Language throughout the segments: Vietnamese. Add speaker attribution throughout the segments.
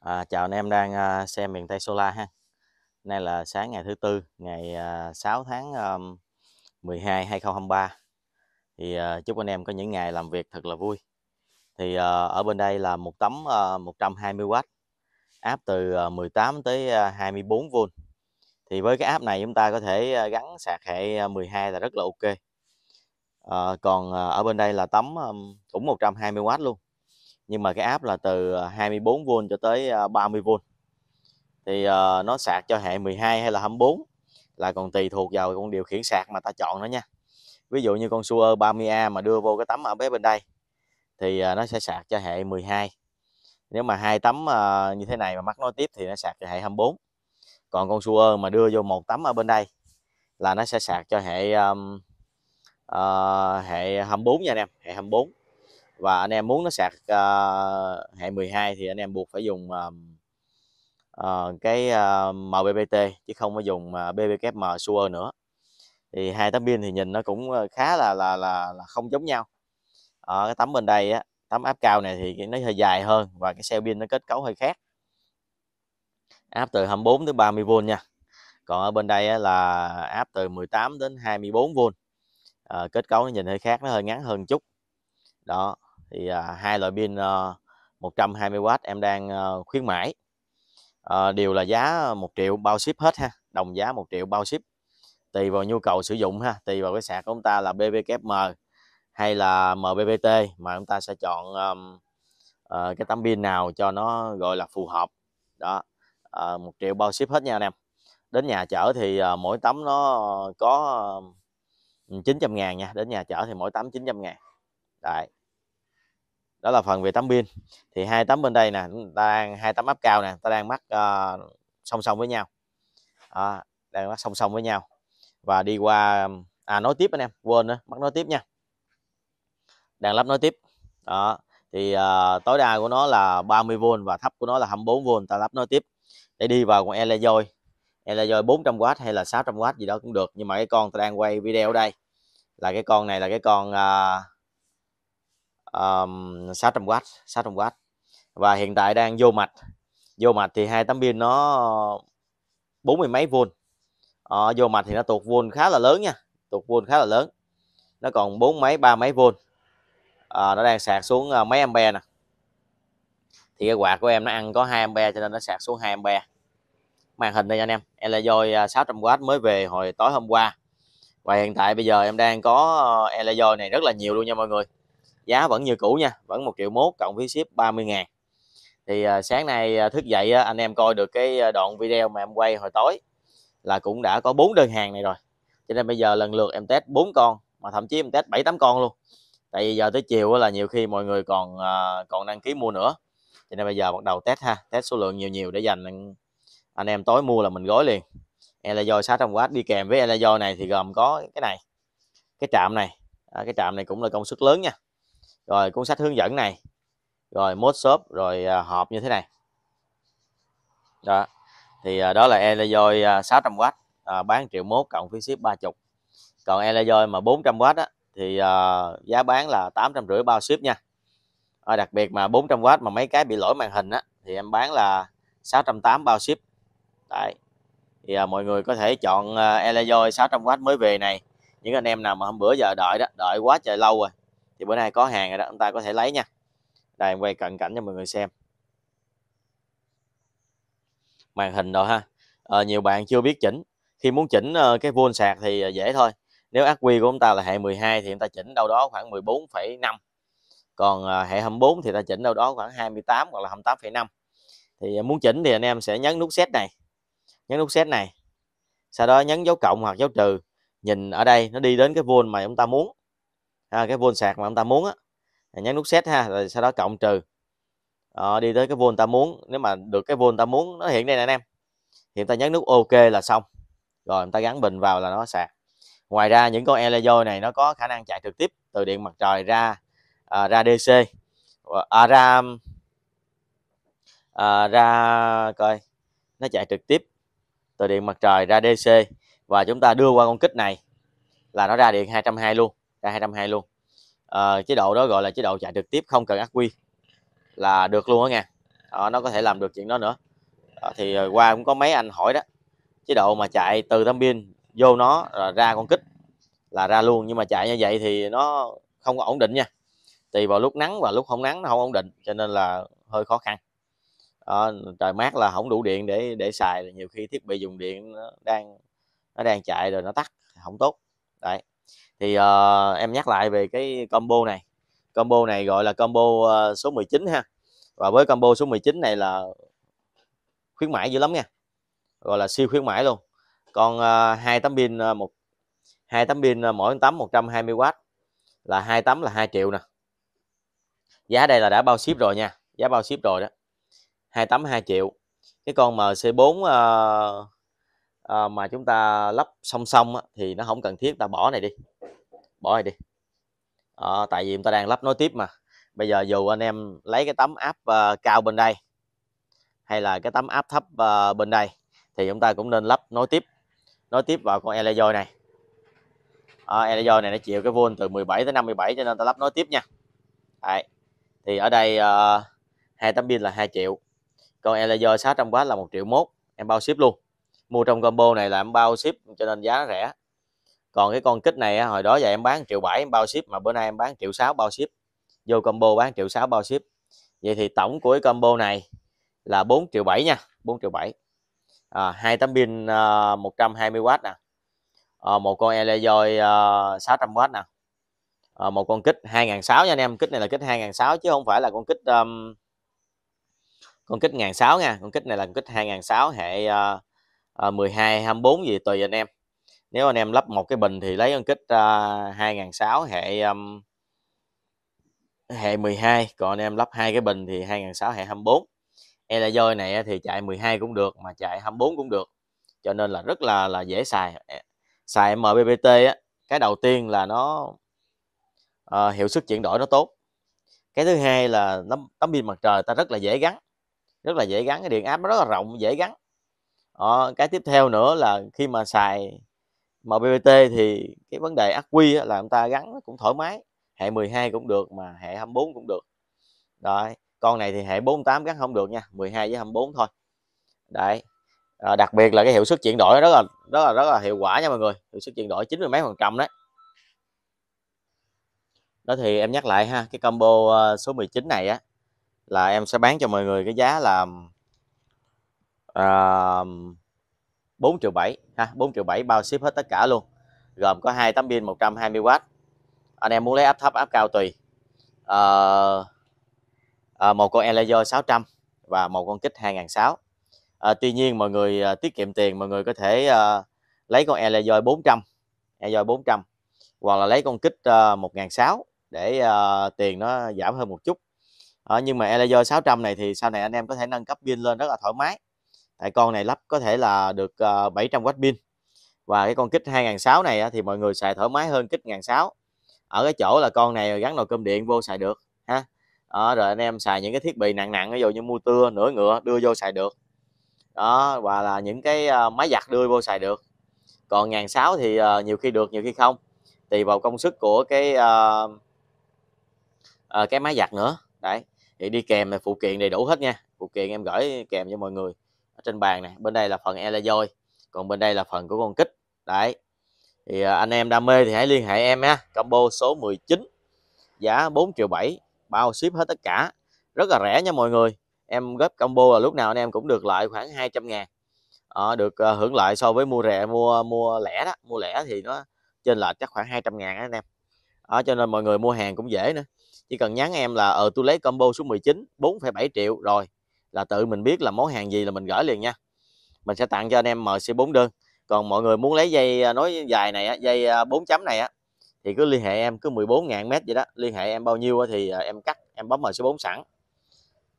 Speaker 1: À, chào anh em đang à, xem miền Tây Solar ha. Nay là sáng ngày thứ tư, ngày à, 6 tháng à, 12 2023. Thì à, chúc anh em có những ngày làm việc thật là vui. Thì à, ở bên đây là một tấm à, 120W áp từ à, 18 tới à, 24V. Thì với cái áp này chúng ta có thể à, gắn sạc hệ 12 à, là rất là ok. À, còn à, ở bên đây là tấm à, cũng 120W luôn nhưng mà cái áp là từ 24V ờ, cho tới 30V ờ, thì ờ, nó sạc cho hệ 12 hay là 24 là còn tùy thuộc vào con điều khiển sạc mà ta chọn nữa nha ví dụ như con Suer 30A mà đưa vô cái tấm ở bé bên đây thì nó sẽ sạc cho hệ 12 nếu mà hai tấm như thế này mà mắc nối tiếp thì nó sạc cho hệ 24 còn con Suer mà đưa vô một tấm ở bên đây là nó sẽ sạc cho hệ uh, hệ 24 nha anh em hệ 24 và anh em muốn nó sạc uh, hệ 12 thì anh em buộc phải dùng uh, uh, cái uh, ờ, MBPT chứ không có dùng uh, BBKM Sure nữa thì hai tấm pin thì nhìn nó cũng khá là là là, là không giống nhau ở cái tấm bên đây á tấm áp cao này thì nó hơi dài hơn và cái xe pin nó kết cấu hơi khác áp từ 24 tới 30V nha còn ở bên đây á, là áp từ 18 đến 24V à, kết cấu nó nhìn hơi khác nó hơi ngắn hơn chút đó thì à, hai loại pin à, ờ, 120W em đang à, khuyến mãi à, đều là giá 1 triệu bao ship hết ha đồng giá 1 triệu bao ship tùy vào nhu cầu sử dụng ha tùy vào cái sạc của chúng ta là BBKM hay là MBBT mà chúng ta sẽ chọn um, uh, cái tấm pin nào cho nó gọi là phù hợp đó uh, 1 triệu bao ship hết nha anh em đến nhà chở thì uh, mỗi tấm nó có uh, 900 ngàn nha đến nhà chở thì mỗi tấm 900 ngàn đấy đó là phần về tấm pin thì hai tấm bên đây nè ta đang hai tấm áp cao nè ta đang mắc uh, song song với nhau à, đang mắc song song với nhau và đi qua à nối tiếp anh em quên nữa mắc nối tiếp nha đang lắp nối tiếp đó thì uh, tối đa của nó là 30V và thấp của nó là 24V ta lắp nối tiếp để đi vào con Elezoi Elezoi 400W hay là 600W gì đó cũng được nhưng mà cái con ta đang quay video đây là cái con này là cái con uh, um, 600W 600W và hiện tại đang vô mạch vô mạch thì hai tấm pin nó bốn mươi mấy vôn ờ, vô mạch thì nó tụt vôn khá là lớn nha tụt vôn khá là lớn nó còn bốn mấy ba mấy vôn à, nó đang sạc xuống ờ, mấy ampe nè thì cái quạt của em nó ăn có hai ampe cho nên nó sạc xuống hai ampe màn hình đây nha anh em em là dôi 600W ờ, mới về hồi tối hôm qua và hiện tại bây giờ em đang có e này rất là nhiều luôn nha mọi người giá vẫn như cũ nha vẫn một triệu mốt cộng phí ship 30 ngàn thì à, sáng nay à, thức dậy anh em coi được cái à, đoạn video mà em quay hồi tối là cũng đã có bốn đơn hàng này rồi cho nên bây giờ lần lượt em test bốn con mà thậm chí em test bảy tám con luôn tại vì giờ tới chiều là nhiều khi mọi người còn à, còn đăng ký mua nữa cho nên bây giờ bắt đầu test ha test số lượng nhiều nhiều để dành anh em tối mua là mình gói liền Elazoi 600W đi kèm với Elazoi này thì gồm có cái này cái trạm này à, cái trạm này cũng là công suất lớn nha rồi cuốn sách hướng dẫn này rồi mốt shop rồi à, hộp như thế này đó thì à, đó là Elezoi 600W à, à, bán triệu mốt cộng phí ship 30 còn Elezoi mà 400W á, thì giá bán là 850 bao ship nha à, đặc biệt mà 400W mà mấy cái bị lỗi màn hình á, thì em bán là 680 bao ship Đấy. thì à, mọi người có thể chọn à, Elezoi 600W mới về này những anh em nào mà hôm bữa giờ đợi đó đợi quá trời lâu rồi thì bữa nay có hàng rồi đó chúng ta có thể lấy nha đây em quay cận cảnh cho mọi người xem màn hình rồi ha à, nhiều bạn chưa biết chỉnh khi muốn chỉnh ờ, cái vuông sạc thì ờ, dễ thôi nếu ác quy của chúng ta là hệ 12 thì chúng ta chỉnh đâu đó khoảng 14,5 còn hệ 24 thì ta chỉnh đâu đó khoảng 28 hoặc là 28,5 thì muốn chỉnh thì anh em sẽ nhấn nút set này nhấn nút set này sau đó nhấn dấu cộng hoặc dấu trừ nhìn ở đây nó đi đến cái vuông mà chúng ta muốn à, cái vôn sạc mà ông ta muốn á nhấn nút set ha rồi sau đó cộng trừ à, đi tới cái vôn ta muốn nếu mà được cái vôn ta muốn nó hiện đây nè anh em hiện ta nhấn nút ok là xong rồi người ta gắn bình vào là nó sạc ngoài ra những con elezo này nó có khả năng chạy trực tiếp từ điện mặt trời ra à, ra dc ờ, à, ra à, ra coi nó chạy trực tiếp từ điện mặt trời ra dc và chúng ta đưa qua con kích này là nó ra điện 220 luôn ra 220 luôn à, chế độ đó gọi là chế độ chạy trực tiếp không cần ắc quy là được luôn đó nha à, nó có thể làm được chuyện đó nữa à, thì qua cũng có mấy anh hỏi đó chế độ mà chạy từ tấm pin vô nó ra con kích là ra luôn nhưng mà chạy như vậy thì nó không có ổn định nha tùy vào lúc nắng và lúc không nắng nó không ổn định cho nên là hơi khó khăn à, trời mát là không đủ điện để để xài nhiều khi thiết bị dùng điện nó đang nó đang chạy rồi nó tắt không tốt đấy thì uh, em nhắc lại về cái combo này combo này gọi là combo uh, số 19 ha và với combo số 19 này là khuyến mãi dữ lắm nha gọi là siêu khuyến mãi luôn còn uh, hai tấm pin một hai tấm pin mỗi tấm 120W là hai tấm là 2 triệu nè giá đây là đã bao ship rồi nha giá bao ship rồi đó hai tấm 2 triệu cái con MC4 uh, uh, mà chúng ta lắp song song á, thì nó không cần thiết ta bỏ này đi bỏ đi à, tại vì chúng ta đang lắp nối tiếp mà bây giờ dù anh em lấy cái tấm áp uh, ờ, cao bên đây hay là cái tấm áp thấp uh, bên đây thì chúng ta cũng nên lắp nối tiếp nối tiếp vào con elezoi này à, này nó chịu cái vôn từ 17 tới 57 cho nên ta lắp nối tiếp nha Đấy. thì ở đây uh, hai tấm pin là 2 triệu còn elezoi 600W là 1 triệu mốt em bao ship luôn mua trong combo này là em bao ship cho nên giá rẻ còn cái con kích này hồi đó giờ em bán triệu bảy bao ship mà bữa nay em bán triệu sáu bao ship vô combo bán triệu sáu bao ship vậy thì tổng của cái combo này là 4 triệu bảy nha 4 triệu bảy à, 2 tấm pin à, một trăm hai mươi w nè à, một con ele à, sáu trăm 600W nè à, một con kích hai sáu nha anh em kích này là kích hai sáu chứ không phải là con kích um, con kích ngàn sáu nha con kích này là con kích sáu hệ à, mười hai hai 24 gì tùy anh em nếu anh em lắp một cái bình thì lấy con kích à, uh, 2006 hệ um, hệ 12 còn anh em lắp hai cái bình thì 2006 hệ 24 e là dôi này thì chạy 12 cũng được mà chạy 24 cũng được cho nên là rất là là dễ xài xài mbbt á, cái đầu tiên là nó uh, hiệu suất chuyển đổi nó tốt cái thứ hai là tấm, tấm pin mặt trời ta rất là dễ gắn rất là dễ gắn cái điện áp nó rất là rộng dễ gắn ờ, cái tiếp theo nữa là khi mà xài mà BBT thì cái vấn đề ắc quy là chúng ta gắn cũng thoải mái hệ 12 cũng được mà hệ 24 cũng được đấy con này thì hệ 48 gắn không được nha 12 với 24 thôi đấy à, đặc biệt là cái hiệu suất chuyển đổi rất là rất là rất là hiệu quả nha mọi người hiệu suất chuyển đổi 90 mươi mấy phần trăm đấy đó thì em nhắc lại ha cái combo ờ, số 19 này á là em sẽ bán cho mọi người cái giá là uh, 4 triệu 7 ha 4 triệu 7 bao ship hết tất cả luôn gồm có hai tấm pin 120W anh em muốn lấy áp thấp áp cao tùy à, à, một con Elazer 600 và một con kích 2006 à, ờ, tuy nhiên mọi người à, tiết kiệm tiền mọi người có thể à, lấy con Elazer 400 Elazer 400 hoặc là lấy con kích à, 1006 để à, tiền nó giảm hơn một chút à, nhưng mà Elazer 600 này thì sau này anh em có thể nâng cấp pin lên rất là thoải mái tại con này lắp có thể là được 700W ờ, pin và cái con kích 2006 này thì mọi người xài thoải mái hơn kích 1006 ở cái chỗ là con này gắn nồi cơm điện vô xài được ha đó, rồi anh em xài những cái thiết bị nặng nặng ví dụ như mua tưa nửa ngựa đưa vô xài được đó và là những cái ờ, máy giặt đưa vô xài được còn ngàn sáu thì ờ, nhiều khi được nhiều khi không tùy vào công sức của cái uh, cái máy giặt nữa đấy thì đi kèm là phụ kiện đầy đủ hết nha phụ kiện em gửi kèm cho mọi người trên bàn này bên đây là phần e còn bên đây là phần của con kích đấy thì à, anh em đam mê thì hãy liên hệ em ha combo số 19 giá 4 triệu 7 bao ship hết tất cả rất là rẻ nha mọi người em góp combo là lúc nào anh em cũng được lợi khoảng 200 ngàn ờ, được ờ, hưởng lợi so với mua rẻ mua mua lẻ đó mua lẻ thì nó trên là chắc khoảng 200 ngàn anh em ờ, cho nên mọi người mua hàng cũng dễ nữa chỉ cần nhắn em là ờ tôi lấy combo số 19 4,7 triệu rồi là tự mình biết là món hàng gì là mình gửi liền nha mình sẽ tặng cho anh em MC4 đơn còn mọi người muốn lấy dây à, nói dài này dây 4 à, chấm này á thì cứ liên hệ em cứ 14.000 mét vậy đó liên hệ em bao nhiêu thì à, em cắt em bấm MC4 sẵn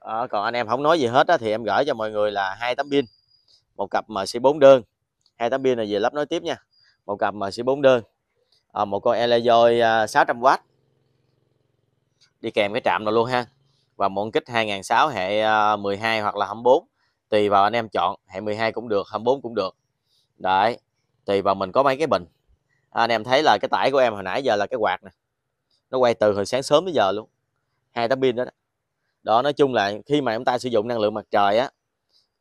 Speaker 1: à, còn anh em không nói gì hết á, thì em gửi cho mọi người là hai tấm pin một cặp MC4 đơn hai tấm pin này về lắp nối tiếp nha một cặp MC4 đơn à, một con Elezoi 600W đi kèm cái trạm nào luôn ha và muộn kích 2006 hệ 12 ờ, hoặc là 24 tùy vào anh em chọn hệ 12 cũng được 24 cũng được đấy tùy vào mình có mấy cái bình à, anh em thấy là cái tải của em hồi nãy giờ là cái quạt nè nó quay từ hồi sáng sớm tới giờ luôn hai tấm pin đó, đó đó nói chung là khi mà chúng ta sử dụng năng lượng mặt trời á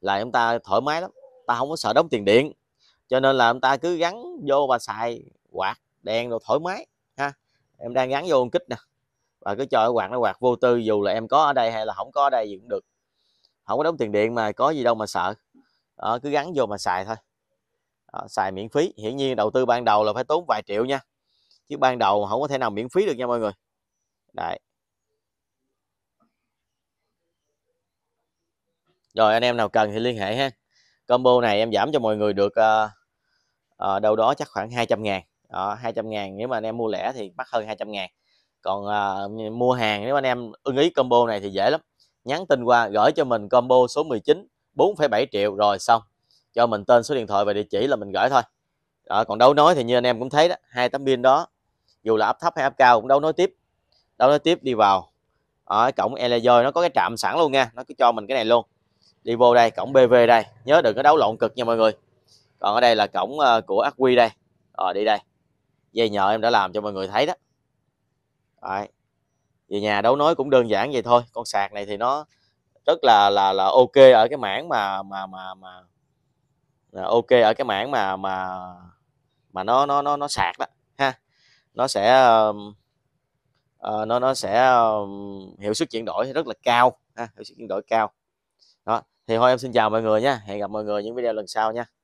Speaker 1: là chúng ta thoải mái lắm ta không có sợ đóng tiền điện cho nên là chúng ta cứ gắn vô và xài quạt đèn rồi thoải mái ha em đang gắn vô kích nè và cứ cho quạt nó quạt vô tư dù là em có ở đây hay là không có ở đây gì cũng được không có đóng tiền điện mà có gì đâu mà sợ à, cứ gắn vô mà xài thôi à, xài miễn phí hiển nhiên đầu tư ban đầu là phải tốn vài triệu nha chứ ban đầu không có thể nào miễn phí được nha mọi người đấy rồi anh em nào cần thì liên hệ ha combo này em giảm cho mọi người được uh, uh, đâu đó chắc khoảng 200 ngàn uh, trăm ngàn nếu mà anh em mua lẻ thì mắc hơn 200 ngàn còn à, mua hàng nếu anh em ưng ý combo này thì dễ lắm nhắn tin qua gửi cho mình combo số 19 4,7 triệu rồi xong cho mình tên số điện thoại và địa chỉ là mình gửi thôi đó, còn đấu nói thì như anh em cũng thấy đó hai tấm pin đó dù là áp thấp hay áp cao cũng đấu nói tiếp đấu nói tiếp đi vào ở cổng Elezoi nó có cái trạm sẵn luôn nha nó cứ cho mình cái này luôn đi vô đây cổng BV đây nhớ đừng có đấu lộn cực nha mọi người còn ở đây là cổng à, của ác quy đây rồi ờ, đi đây dây nhờ em đã làm cho mọi người thấy đó Đấy. về nhà đấu nối cũng đơn giản vậy thôi con sạc này thì nó rất là là là ok ở cái mảng mà mà mà mà là ok ở cái mảng mà mà mà nó nó nó nó sạc đó ha nó sẽ uh, nó nó sẽ uh, hiệu suất chuyển đổi rất là cao ha hiệu suất chuyển đổi cao đó thì thôi em xin chào mọi người nha hẹn gặp mọi người những video lần sau nha